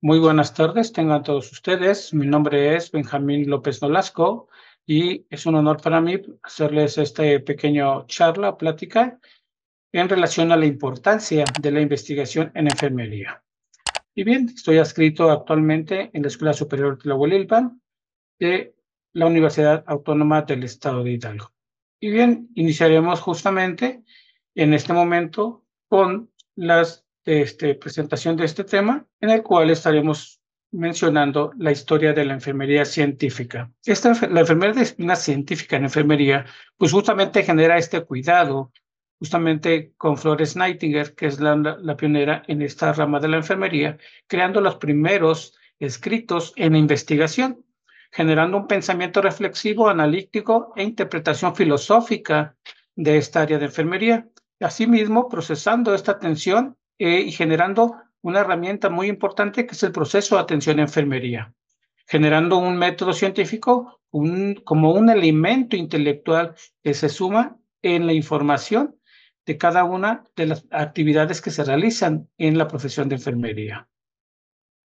Muy buenas tardes, tengan todos ustedes. Mi nombre es Benjamín López Nolasco y es un honor para mí hacerles esta pequeña charla, plática en relación a la importancia de la investigación en enfermería. Y bien, estoy adscrito actualmente en la Escuela Superior de la Huelilpa de la Universidad Autónoma del Estado de Hidalgo. Y bien, iniciaremos justamente en este momento con las este, presentación de este tema, en el cual estaremos mencionando la historia de la enfermería científica. Esta, la enfermería una científica en enfermería, pues justamente genera este cuidado, justamente con Flores Nightingale, que es la, la pionera en esta rama de la enfermería, creando los primeros escritos en investigación, generando un pensamiento reflexivo, analítico e interpretación filosófica de esta área de enfermería. Asimismo, procesando esta atención, eh, y generando una herramienta muy importante que es el proceso de atención a enfermería, generando un método científico como un elemento intelectual que se suma en la información de cada una de las actividades que se realizan en la profesión de enfermería.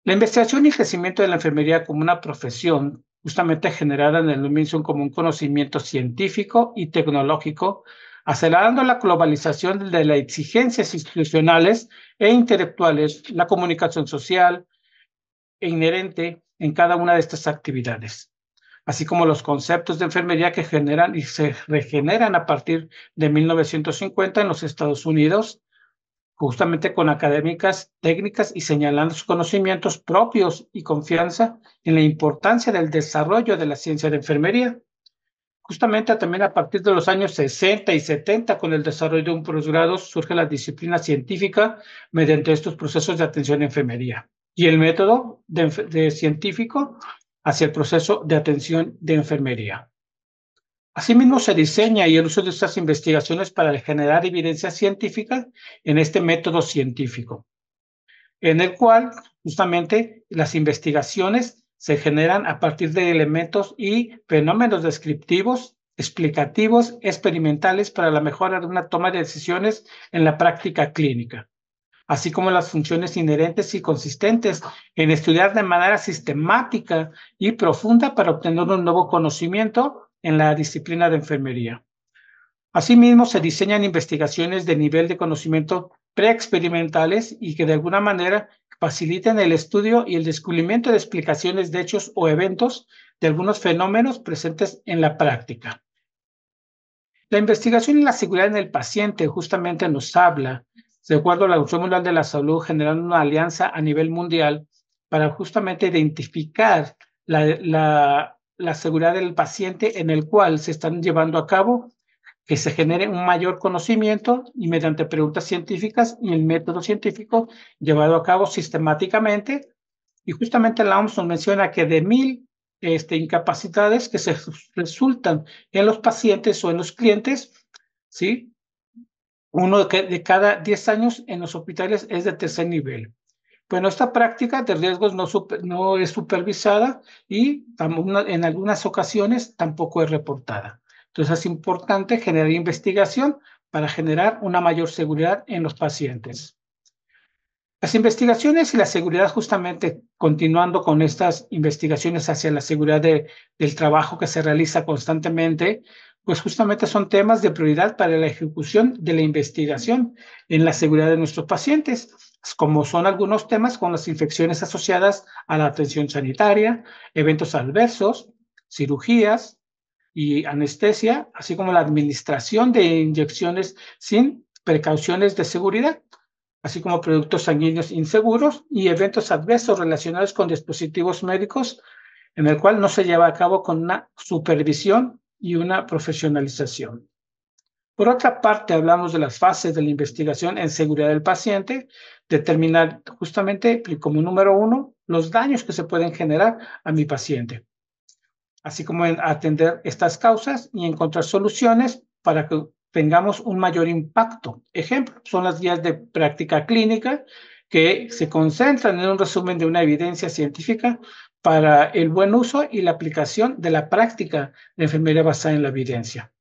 La investigación y crecimiento de la enfermería como una profesión justamente generada en el Minson como un conocimiento científico y tecnológico acelerando la globalización de las exigencias institucionales e intelectuales, la comunicación social e inherente en cada una de estas actividades, así como los conceptos de enfermería que generan y se regeneran a partir de 1950 en los Estados Unidos, justamente con académicas técnicas y señalando sus conocimientos propios y confianza en la importancia del desarrollo de la ciencia de enfermería Justamente también a partir de los años 60 y 70, con el desarrollo de un posgrado, surge la disciplina científica mediante estos procesos de atención en enfermería y el método científico hacia el proceso de atención de enfermería. Asimismo, se diseña y el uso de estas investigaciones para generar evidencia científica en este método científico, en el cual justamente las investigaciones se generan a partir de elementos y fenómenos descriptivos, explicativos, experimentales para la mejora de una toma de decisiones en la práctica clínica, así como las funciones inherentes y consistentes en estudiar de manera sistemática y profunda para obtener un nuevo conocimiento en la disciplina de enfermería. Asimismo, se diseñan investigaciones de nivel de conocimiento preexperimentales y que de alguna manera faciliten el estudio y el descubrimiento de explicaciones de hechos o eventos de algunos fenómenos presentes en la práctica. La investigación y la seguridad en el paciente justamente nos habla, de acuerdo a la Organización Mundial de la Salud, generando una alianza a nivel mundial para justamente identificar la, la seguridad del paciente en el cual se están llevando a cabo que se genere un mayor conocimiento y mediante preguntas científicas y el método científico llevado a cabo sistemáticamente. Y justamente la OMS menciona que de mil este, incapacidades que se resultan en los pacientes o en los clientes, ¿sí? uno de, cada 10 años en los hospitales es de tercer nivel. Bueno, esta práctica de riesgos no, no es supervisada y en algunas ocasiones tampoco es reportada. Entonces es importante generar investigación para generar una mayor seguridad en los pacientes. Las investigaciones y la seguridad, justamente continuando con estas investigaciones hacia la seguridad del trabajo que se realiza constantemente, pues justamente son temas de prioridad para la ejecución de la investigación en la seguridad de nuestros pacientes, como son algunos temas con las infecciones asociadas a la atención sanitaria, eventos adversos, cirugías, y anestesia, así como la administración de inyecciones sin precauciones de seguridad, así como productos sanguíneos inseguros y eventos adversos relacionados con dispositivos médicos, en el cual no se lleva a cabo con una supervisión y una profesionalización. Por otra parte, hablamos de las fases de la investigación en seguridad del paciente, determinar justamente como número uno los daños que se pueden generar a mi paciente así como en atender estas causas y encontrar soluciones para que tengamos un mayor impacto. Ejemplo, son las guías de práctica clínica que se concentran en un resumen de una evidencia científica para el buen uso y la aplicación de la práctica de enfermería basada en la evidencia.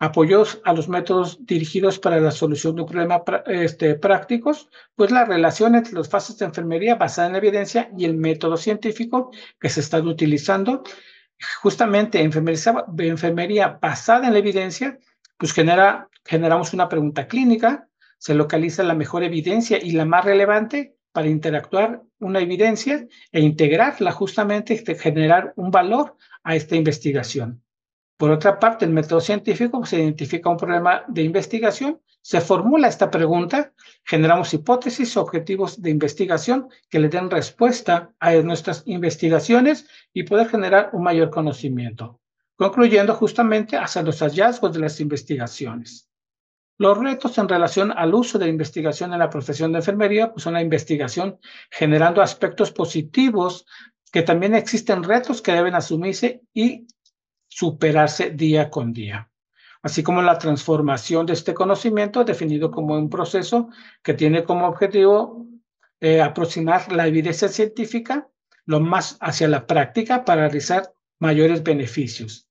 Apoyos a los métodos dirigidos para la solución de un problema este, prácticos, pues la relación entre los fases de enfermería basada en la evidencia y el método científico que se están utilizando justamente enfermería, enfermería basada en la evidencia, pues generamos una pregunta clínica, se localiza la mejor evidencia y la más relevante para interactuar una evidencia e integrarla justamente, este, generar un valor a esta investigación. Por otra parte, el método científico pues, se identifica un problema de investigación, se formula esta pregunta, generamos hipótesis, objetivos de investigación que le den respuesta a nuestras investigaciones y poder generar un mayor conocimiento, concluyendo justamente hacia los hallazgos de las investigaciones. Los retos en relación al uso de investigación en la profesión de enfermería pues son la investigación generando aspectos positivos que también existen retos que deben asumirse y superarse día con día, así como la transformación de este conocimiento definido como un proceso que tiene como objetivo eh, aproximar la evidencia científica lo más hacia la práctica para realizar mayores beneficios.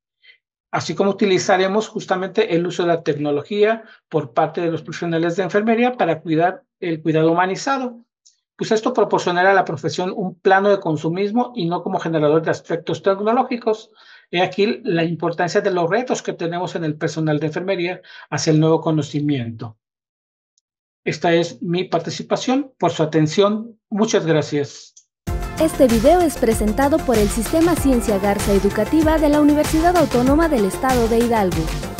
Así como utilizaremos justamente el uso de la tecnología por parte de los profesionales de enfermería para cuidar el cuidado humanizado, pues esto proporcionará a la profesión un plano de consumismo y no como generador de aspectos tecnológicos, He aquí la importancia de los retos que tenemos en el personal de enfermería hacia el nuevo conocimiento. Esta es mi participación por su atención. Muchas gracias. Este video es presentado por el Sistema Ciencia Garza Educativa de la Universidad Autónoma del Estado de Hidalgo.